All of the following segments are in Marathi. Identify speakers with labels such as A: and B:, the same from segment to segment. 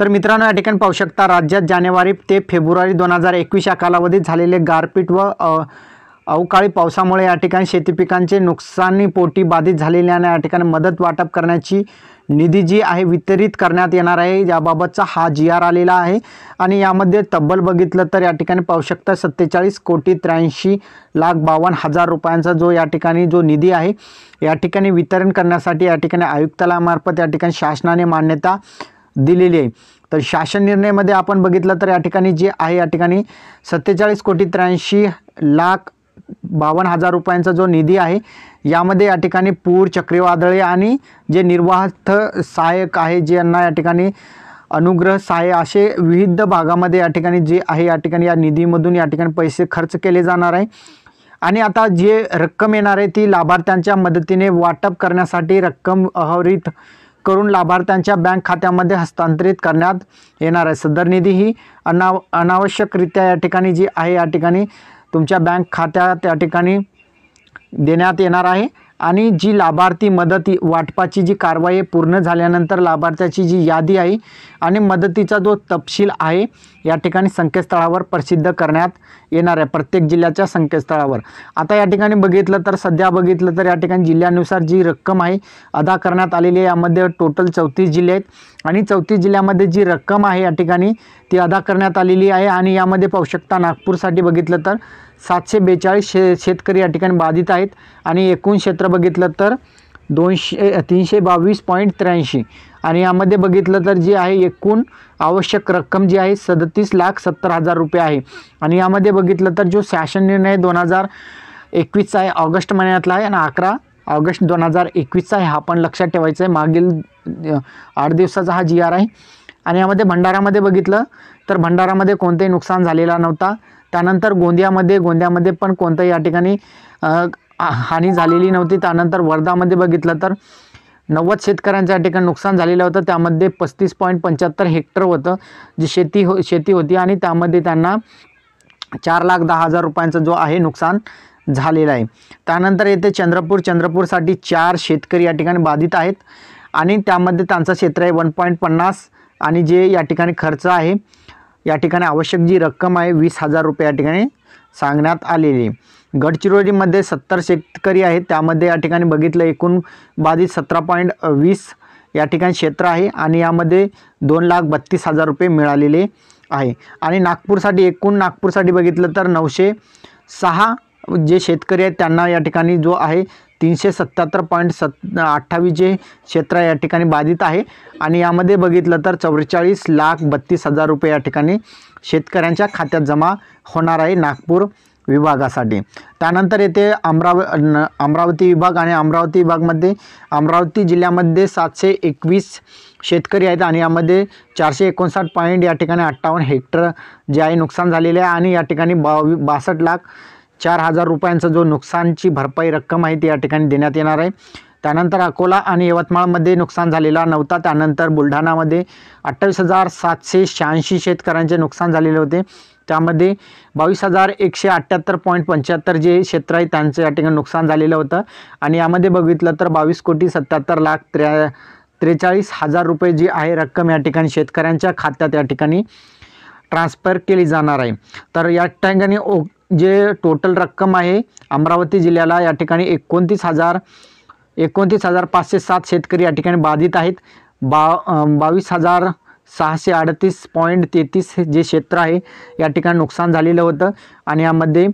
A: तर मित्रांनो या ठिकाणी पाहू शकता राज्यात जानेवारी ते फेब्रुवारी दोन हजार एकवीस या कालावधीत झालेले गारपीट व अवकाळी पावसामुळे या ठिकाणी शेती पिकांचे नुकसानीपोटी बाधित आणि या ठिकाणी मदत वाटप करण्याची निधी जी आहे वितरित करण्यात येणार आहे याबाबतचा हा जी आर आलेला आहे आणि यामध्ये तब्बल बघितलं तर या ठिकाणी पाहू शकता सत्तेचाळीस कोटी त्र्याऐंशी लाख बावन्न हजार रुपयांचा जो या ठिकाणी जो निधी आहे या ठिकाणी वितरण करण्यासाठी या ठिकाणी आयुक्तालयामार्फत या ठिकाणी शासनाने मान्यता दिलेली आहे तर शासन निर्णयमध्ये आपण बघितलं तर या ठिकाणी जे आहे या ठिकाणी सत्तेचाळीस कोटी त्र्याऐंशी लाख बावन्न हजार रुपयांचा जो निधी आहे यामध्ये या ठिकाणी पूर चक्रीवादळे आणि जे निर्वाह सहाय्यक आहे ज्यांना या ठिकाणी अनुग्रह सहाय्य असे विविध भागामध्ये या ठिकाणी जे आहे या ठिकाणी या निधीमधून या ठिकाणी पैसे खर्च केले जाणार आहे आणि आता जे रक्कम येणार आहे ती लाभार्थ्यांच्या मदतीने वाटप करण्यासाठी रक्कम अहरित करून लाभार्थ्यांच्या बँक खात्यामध्ये हस्तांतरित करण्यात येणार आहे सदर निधी ही अना अनावश्यकरित्या या ठिकाणी जी आहे या ठिकाणी तुमच्या बँक खात्यात या ठिकाणी देण्यात येणार आहे आणि जी लाभार्थी मदत वाटपाची जी कारवाई पूर्ण झाल्यानंतर लाभार्थ्याची जी यादी आहे आणि मदतीचा जो तपशील आहे या ठिकाणी संकेतस्थळावर प्रसिद्ध करण्यात येणार आहे प्रत्येक जिल्ह्याच्या संकेतस्थळावर आता या ठिकाणी बघितलं तर सध्या बघितलं तर या ठिकाणी जिल्ह्यानुसार जी रक्कम आहे अदा करण्यात आलेली आहे यामध्ये टोटल चौतीस जिल्हे आहेत आणि चौतीस जिल्ह्यामध्ये जी रक्कम आहे या ठिकाणी ती अदा करण्यात आलेली आहे आणि यामध्ये पाहू शकता नागपूरसाठी बघितलं तर सातशे बेचाळीस शे शेतकरी या ठिकाणी बाधित आहेत आणि एकूण क्षेत्र बघितलं तर दोनशे तीनशे बावीस पॉईंट त्र्याऐंशी आणि यामध्ये बघितलं तर जी आहे एकूण आवश्यक रक्कम जी आहे सदतीस लाख सत्तर हजार रुपये आहे आणि यामध्ये बघितलं तर जो शासन निर्णय दोन हजार एकवीसचा आहे ऑगस्ट महिन्यातला आहे आणि अकरा ऑगस्ट दोन हजार एकवीसचा आहे हा पण लक्षात ठेवायचा आहे मागील आठ दिवसाचा हा जी आर आहे आणि यामध्ये भंडारामध्ये बघितलं तर भंडारामध्ये कोणतंही नुकसान झालेला नव्हता त्यानंतर गोंदियामध्ये गोंदियामध्ये पण कोणत्याही या ठिकाणी हानी झालेली नव्हती त्यानंतर वर्धामध्ये बघितलं तर नव्वद शेतकऱ्यांच्या या ठिकाणी नुकसान झालेलं होतं त्यामध्ये पस्तीस पॉईंट पंच्याहत्तर हेक्टर होतं जी शेती हो शेती होती आणि त्यामध्ये त्यांना चार लाख दहा हजार रुपयांचं जो आहे नुकसान झालेलं आहे त्यानंतर येथे चंद्रपूर चंद्रपूरसाठी चार शेतकरी या ठिकाणी बाधित आहेत आणि त्यामध्ये त्यांचं क्षेत्र आहे वन पॉईंट पन्नास आणि जे या ठिकाणी खर्च आहे या ठिकाणी आवश्यक जी रक्कम आहे वीस हजार रुपये या ठिकाणी सांगण्यात आलेली गडचिरोलीमध्ये सत्तर शेतकरी आहेत त्यामध्ये या ठिकाणी बघितलं एकूण बाधित सतरा पॉईंट वीस या ठिकाणी क्षेत्र आहे आणि यामध्ये दोन लाख बत्तीस हजार रुपये मिळालेले आहे आणि नागपूरसाठी एकूण नागपूरसाठी बघितलं तर नऊशे सहा जे शेतकरी आहेत त्यांना या ठिकाणी जो आहे तीनशे सत्याहत्तर पॉईंट सत् अठ्ठावीस जे क्षेत्र या ठिकाणी बाधित आहे आणि यामध्ये बघितलं तर चौवेचाळीस लाख बत्तीस हजार रुपये या ठिकाणी शेतकऱ्यांच्या खात्यात जमा होणार आहे नागपूर विभागासाठी त्यानंतर येथे अमराव अमरावती विभाग आणि अमरावती विभागमध्ये अमरावती जिल्ह्यामध्ये सातशे एकवीस शेतकरी आहेत आणि यामध्ये चारशे एकोणसाठ पॉईंट या ठिकाणी अठ्ठावन्न हेक्टर जे आहे नुकसान झालेले आहे आणि या ठिकाणी बावी बासष्ट लाख चार हजार रुपयांचा जो नुकसानची भरपाई रक्कम आहे ती या ठिकाणी देण्यात येणार आहे त्यानंतर अकोला आणि यवतमाळमध्ये नुकसान झालेला नव्हता त्यानंतर बुलढाणामध्ये अठ्ठावीस हजार सातशे शहाऐंशी शेतकऱ्यांचे नुकसान झालेले होते त्यामध्ये बावीस हजार एकशे अठ्ठ्याहत्तर पॉईंट पंच्याहत्तर जे क्षेत्र आहे त्यांचं या ठिकाणी नुकसान झालेलं होतं आणि यामध्ये बघितलं तर बावीस कोटी सत्याहत्तर लाख त्र्या त्रेचाळीस हजार रुपये जी आहे रक्कम या ठिकाणी शेतकऱ्यांच्या खात्यात या ठिकाणी ट्रान्सफर केली जाणार आहे तर या ठिकाणी ओ जे टोटल रक्कम आहे अमरावती जिल्ह्याला या ठिकाणी एकोणतीस हजार एकोणतीस हजार पाचशे सात शेतकरी या ठिकाणी बाधित आहेत बावीस हजार सहाशे अडतीस पॉईंट तेहतीस जे क्षेत्र आहे या ठिकाणी नुकसान झालेलं होतं आणि यामध्ये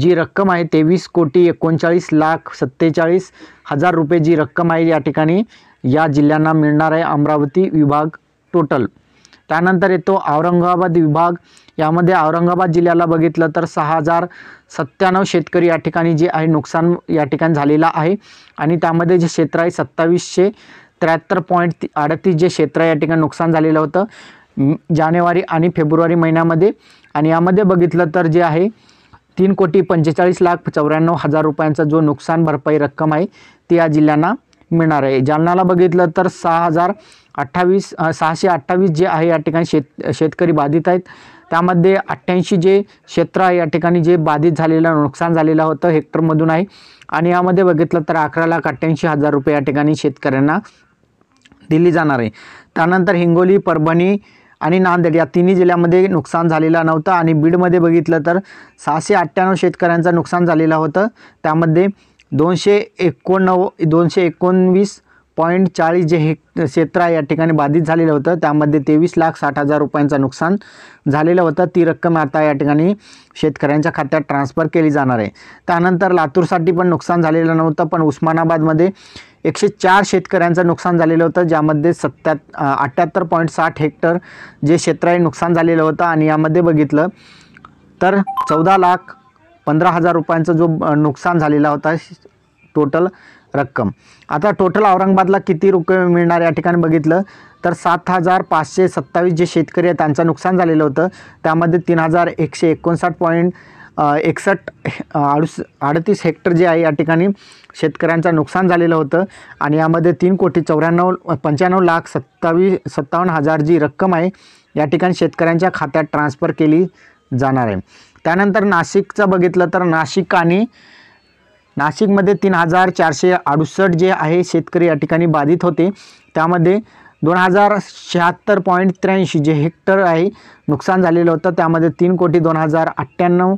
A: जी रक्कम आहे तेवीस कोटी एकोणचाळीस लाख सत्तेचाळीस हजार रुपये जी रक्कम आहे या ठिकाणी या जिल्ह्यांना मिळणार आहे अमरावती विभाग टोटल त्यानंतर येतो औरंगाबाद विभाग यामध्ये औरंगाबाद जिल्ह्याला बघितलं तर सहा हजार सत्त्याण्णव शेतकरी या ठिकाणी जे आहे नुकसान या ठिकाणी झालेलं आहे आणि त्यामध्ये जे क्षेत्र आहे सत्तावीसशे त्र्याहत्तर पॉईंट अडतीस जे क्षेत्र या ठिकाणी नुकसान झालेलं होतं जानेवारी आणि फेब्रुवारी महिन्यामध्ये आणि यामध्ये बघितलं तर जे आहे तीन कोटी पंचेचाळीस लाख चौऱ्याण्णव हजार रुपयांचा जो नुकसान भरपाई रक्कम आहे ती या जिल्ह्यांना मिळणार आहे जालनाला बघितलं तर सहा हजार अठ्ठावीस सहाशे अठ्ठावीस जे आहे या ठिकाणी शेत शेतकरी बाधित आहेत त्यामध्ये अठ्ठ्याऐंशी जे क्षेत्र आहे या ठिकाणी जे बाधित झालेलं नुकसान झालेलं होतं हेक्टरमधून आहे आणि यामध्ये बघितलं तर अकरा लाख अठ्ठ्याऐंशी हजार रुपये या ठिकाणी शेतकऱ्यांना दिली जाणार आहे त्यानंतर हिंगोली परभणी आणि नांदेड या तिन्ही जिल्ह्यामध्ये नुकसान झालेलं नव्हतं आणि बीडमध्ये बघितलं तर सहाशे अठ्ठ्याण्णव शेतकऱ्यांचं नुकसान झालेलं होतं त्यामध्ये दोनशे एकोणनव्व दोनशे एकोणवीस पॉईंट चाळीस जे हेक्ट क्षेत्र आहे या ठिकाणी बाधित झालेलं होतं त्यामध्ये तेवीस लाख साठ हजार रुपयांचं नुकसान झालेलं होतं ती रक्कम आता या ठिकाणी शेतकऱ्यांच्या खात्यात ट्रान्स्फर केली जाणार आहे त्यानंतर लातूरसाठी पण नुकसान झालेलं नव्हतं पण उस्मानाबादमध्ये एकशे चार शेतकऱ्यांचं नुकसान झालेलं होतं ज्यामध्ये सत्त्या अठ्ठ्याहत्तर पॉईंट साठ हेक्टर जे क्षेत्र आहे नुकसान झालेलं होतं आणि यामध्ये बघितलं तर चौदा लाख पंधरा हजार रुपयांचं जो नुकसान झालेला होता टोटल रक्कम आता टोटल औरंगाबादला किती रुपये मिळणार या ठिकाणी बघितलं तर सात हजार पाचशे सत्तावीस जे शेतकरी आहे त्यांचं नुकसान झालेलं होतं त्यामध्ये तीन हजार एकशे एकोणसाठ पॉईंट एकसष्ट अडुस अडतीस हेक्टर जे आहे या ठिकाणी शेतकऱ्यांचं नुकसान झालेलं होतं आणि यामध्ये तीन कोटी चौऱ्याण्णव पंच्याण्णव लाख सत्तावीस सत्तावन्न हजार जी रक्कम आहे या ठिकाणी शेतकऱ्यांच्या खात्यात ट्रान्स्फर केली जाणार आहे त्यानंतर नाशिकचं बघितलं तर नाशिक आणि नाशिकमध्ये तीन हजार चारशे अडुसष्ट जे आहे शेतकरी या ठिकाणी बाधित होते त्यामध्ये दोन हजार शहात्तर पॉईंट त्र्याऐंशी जे हेक्टर आहे नुकसान झालेलं होतं त्यामध्ये तीन कोटी दोन हजार अठ्ठ्याण्णव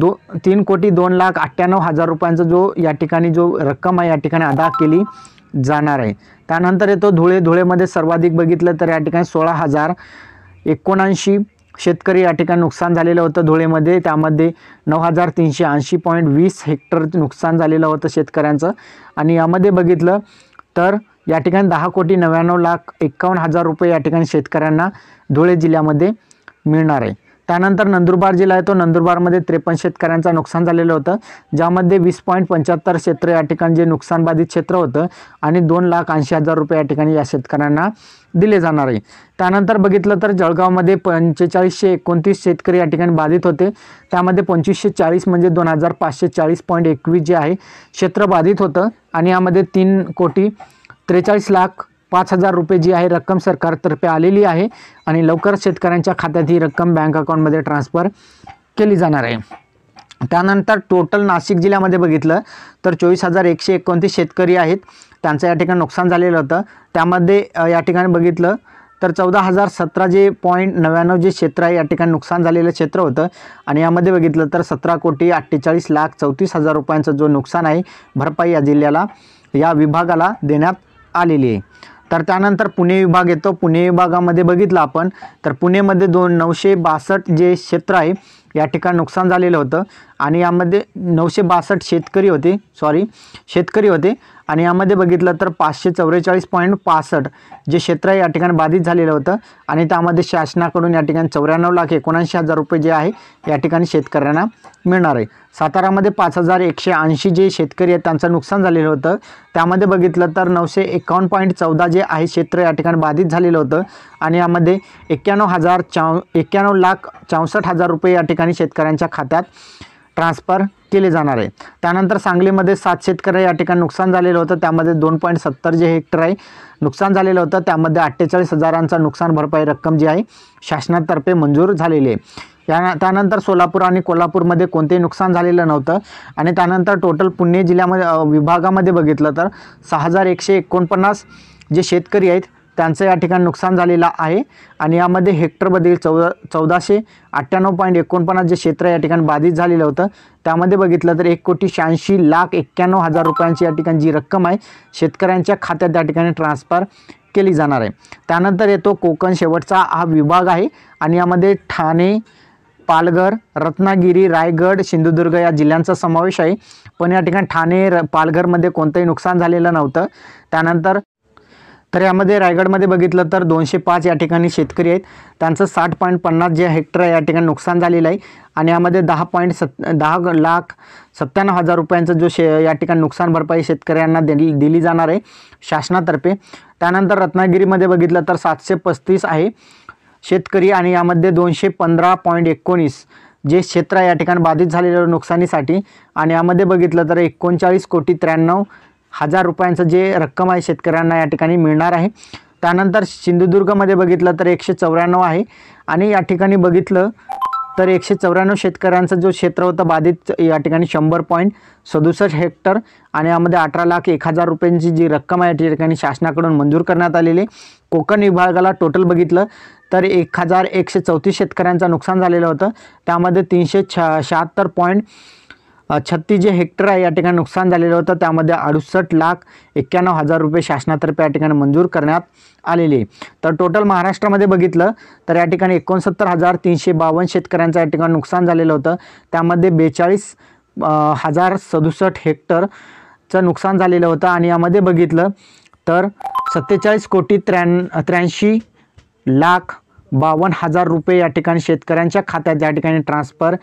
A: दो तीन कोटी दोन लाख अठ्ठ्याण्णव हजार रुपयांचा जो या ठिकाणी जो रक्कम आहे या ठिकाणी अदा केली जाणार आहे त्यानंतर येतो धुळे धुळेमध्ये सर्वाधिक बघितलं तर या ठिकाणी सोळा हजार एकोणऐंशी शेतकरी या ठिकाणी नुकसान झालेलं होतं धुळेमध्ये त्यामध्ये नऊ हजार तीनशे ऐंशी पॉईंट वीस हेक्टर नुकसान झालेलं होतं शेतकऱ्यांचं आणि यामध्ये बघितलं तर या ठिकाणी दहा कोटी नव्याण्णव लाख एक्कावन्न हजार रुपये या ठिकाणी शेतकऱ्यांना धुळे जिल्ह्यामध्ये मिळणार आहे त्यानंतर नंदुरबार जिल्हा आहे तो नंदुरबारमध्ये त्रेपन्न शेतकऱ्यांचं नुकसान झालेलं होतं ज्यामध्ये वीस पॉईंट पंच्याहत्तर क्षेत्र या ठिकाणी जे नुकसान बाधित क्षेत्र होतं आणि दोन लाख ऐंशी हजार रुपये या ठिकाणी या शेतकऱ्यांना दिले जाणार आहे त्यानंतर बघितलं तर जळगावमध्ये पंचेचाळीसशे एकोणतीस शेतकरी या ठिकाणी बाधित होते त्यामध्ये पंचवीसशे चाळीस म्हणजे दोन हजार पाचशे चाळीस पॉईंट एकवीस जे आहे क्षेत्र बाधित होतं आणि यामध्ये तीन कोटी त्रेचाळीस लाख पाच हजार रुपये जी आहे रक्कम सरकारतर्फे आलेली आहे आणि लवकरच शेतकऱ्यांच्या खात्यात ही रक्कम बँक अकाउंटमध्ये ट्रान्सफर केली जाणार आहे त्यानंतर टोटल नाशिक जिल्ह्यामध्ये बघितलं तर चोवीस हजार एकशे एकोणतीस शेतकरी आहेत त्यांचं या ठिकाणी नुकसान झालेलं होतं त्यामध्ये या ठिकाणी बघितलं तर चौदा हजार सतरा जे पॉईंट नव्याण्णव जे क्षेत्र आहे या ठिकाणी नुकसान झालेलं क्षेत्र होतं आणि यामध्ये बघितलं तर सतरा कोटी अठ्ठेचाळीस लाख चौतीस हजार रुपयांचं जो नुकसान आहे भरपाई या जिल्ह्याला या विभागाला देण्यात आलेली आहे तर त्यानंतर पुणे विभाग येतो पुणे विभागामध्ये बघितलं आपण तर पुणेमध्ये दोन नऊशे बासष्ट जे क्षेत्र आहे या ठिकाणी नुकसान झालेलं होतं आणि यामध्ये नऊशे बासष्ट शेतकरी होते सॉरी शेतकरी होते आणि यामध्ये बघितलं तर पाचशे चौवेचाळीस पॉईंट पासष्ट जे क्षेत्र या ठिकाणी बाधित झालेलं होतं आणि त्यामध्ये शासनाकडून या ठिकाणी चौऱ्याण्णव लाख एकोणऐंशी हजार रुपये जे आहे या ठिकाणी शेतकऱ्यांना मिळणार आहे सातारामध्ये पाच हजार एकशे ऐंशी जे शेतकरी आहेत त्यांचं नुकसान झालेलं होतं त्यामध्ये बघितलं तर नऊशे एकावन्न पॉईंट चौदा जे आहे क्षेत्र या ठिकाणी बाधित झालेलं होतं आणि यामध्ये एक्क्याण्णव हजार चौ एक्क्याण्णव लाख चौसष्ट हजार रुपये या ठिकाणी शेतकऱ्यांच्या खात्यात ट्रान्सफर केले जाणार आहे त्यानंतर सांगलीमध्ये सात शेतकऱ्या या ठिकाणी नुकसान झालेलं होतं त्यामध्ये दोन पॉईंट सत्तर जे हेक्टर आहे नुकसान झालेलं होतं त्यामध्ये अठ्ठेचाळीस हजारांचा नुकसान भरपाई रक्कम जी आहे शासनातर्फे मंजूर झालेली आहे या त्यानंतर सोलापूर आणि कोल्हापूरमध्ये कोणतेही नुकसान झालेलं नव्हतं आणि त्यानंतर टोटल पुणे जिल्ह्यामध्ये विभागामध्ये बघितलं तर सहा हजार एकशे एकोणपन्नास जे शेतकरी आहेत त्यांचं या ठिकाणी नुकसान झालेलं आहे आणि यामध्ये हेक्टरमधील चौदा चौदाशे अठ्ठ्याण्णव पॉईंट एकोणपन्नास जे क्षेत्र या ठिकाणी बाधित झालेलं होतं त्यामध्ये बघितलं तर एक कोटी शहाऐंशी लाख एक्क्याण्णव हजार रुपयांची या ठिकाणी जी रक्कम आहे शेतकऱ्यांच्या खात्यात त्या ठिकाणी ट्रान्सफर केली जाणार आहे त्यानंतर येतो कोकण शेवटचा हा विभाग आहे आणि यामध्ये ठाणे पालघर रत्नागिरी रायगड सिंधुदुर्ग या जिल्ह्यांचा समावेश आहे पण या ठिकाणी ठाणे र पालघरमध्ये कोणतंही नुकसान झालेलं नव्हतं त्यानंतर तर यामध्ये रायगडमध्ये बघितलं तर दोनशे पाच या ठिकाणी शेतकरी आहेत त्यांचं साठ पॉईंट पन्नास जे हेक्टर आहे या ठिकाणी नुकसान झालेलं आहे आणि यामध्ये दहा पॉईंट सत् दहा लाख सत्त्याण्णव हजार रुपयांचं जो शे या ठिकाणी नुकसान भरपाई शेतकऱ्यांना दिली दिली जाणार आहे शासनातर्फे त्यानंतर रत्नागिरीमध्ये बघितलं तर सातशे पस्तीस आहे शेतकरी आणि यामध्ये दोनशे पंधरा पॉईंट एकोणीस जे क्षेत्र या ठिकाणी बाधित झालेलं नुकसानीसाठी आणि यामध्ये बघितलं तर एकोणचाळीस कोटी त्र्याण्णव हजार रुपयांचं जे रक्कम आहे शेतकऱ्यांना या ठिकाणी मिळणार आहे त्यानंतर सिंधुदुर्गमध्ये बघितलं तर एकशे चौऱ्याण्णव आहे आणि या ठिकाणी बघितलं तर एकशे चौऱ्याण्णव शेतकऱ्यांचं जो क्षेत्र होतं बाधित या ठिकाणी शंभर पॉईंट सदुसष्ट हेक्टर आणि यामध्ये अठरा लाख एक हजार रुपयांची जी रक्कम आहे या ठिकाणी शासनाकडून मंजूर करण्यात आलेली कोकण विभागाला टोटल बघितलं तर एक हजार एकशे चौतीस शेतकऱ्यांचं नुकसान झालेलं होतं त्यामध्ये तीनशे छ शहात्तर पॉईंट छत्तीस जे हेक्टर आहे या ठिकाणी नुकसान झालेलं होतं त्यामध्ये अडुसष्ट लाख एक्क्याण्णव हजार रुपये शासनातर्फे या ठिकाणी मंजूर करण्यात आलेले तर टोटल महाराष्ट्रामध्ये बघितलं तर या ठिकाणी एकोणसत्तर हजार तीनशे बावन्न शेतकऱ्यांचं या ठिकाणी नुकसान झालेलं होतं त्यामध्ये बेचाळीस हजार सदुसष्ट हेक्टरचं नुकसान झालेलं होतं आणि यामध्ये बघितलं तर सत्तेचाळीस कोटी त्र्या त्र्याऐंशी लाख बावन्न हजार रुपये या ठिकाणी शेतकऱ्यांच्या खात्यात या ठिकाणी ट्रान्स्फर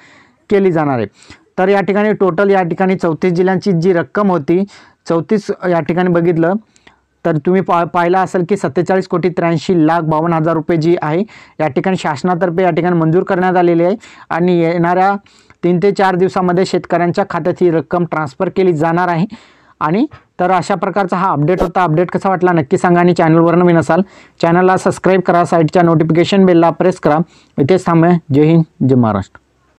A: केली जाणार आहे तर या ठिकाणी टोटल या ठिकाणी चौतीस जिल्ह्यांची जी रक्कम होती चौतीस या ठिकाणी बघितलं तर तुम्ही पा पाहिला असेल की सत्तेचाळीस कोटी त्र्याऐंशी लाख बावन्न हजार रुपये जी आहे या ठिकाणी शासनातर्फे या ठिकाणी मंजूर करण्यात आलेली आहे आणि येणाऱ्या तीन ते चार दिवसामध्ये शेतकऱ्यांच्या खात्यात ही रक्कम ट्रान्सफर केली जाणार आहे आणि तर अशा प्रकारचा हा अपडेट होता अपडेट कसा वाटला नक्की सांगा आणि चॅनलवर नवीन असाल चॅनलला सबस्क्राईब करा साईटच्या नोटिफिकेशन बेलला प्रेस करा इथेच थांबे जय हिंद जय महाराष्ट्र